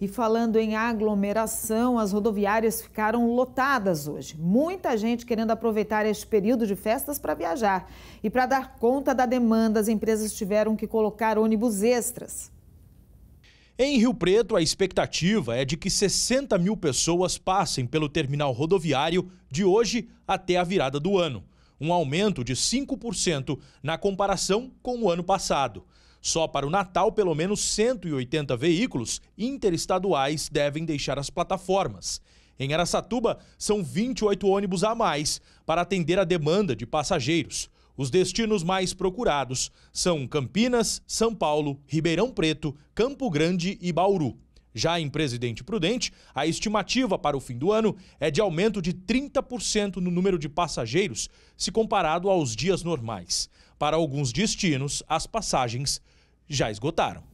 E falando em aglomeração, as rodoviárias ficaram lotadas hoje. Muita gente querendo aproveitar este período de festas para viajar. E para dar conta da demanda, as empresas tiveram que colocar ônibus extras. Em Rio Preto, a expectativa é de que 60 mil pessoas passem pelo terminal rodoviário de hoje até a virada do ano. Um aumento de 5% na comparação com o ano passado. Só para o Natal, pelo menos 180 veículos interestaduais devem deixar as plataformas. Em Aracatuba, são 28 ônibus a mais para atender a demanda de passageiros. Os destinos mais procurados são Campinas, São Paulo, Ribeirão Preto, Campo Grande e Bauru. Já em Presidente Prudente, a estimativa para o fim do ano é de aumento de 30% no número de passageiros se comparado aos dias normais. Para alguns destinos, as passagens já esgotaram.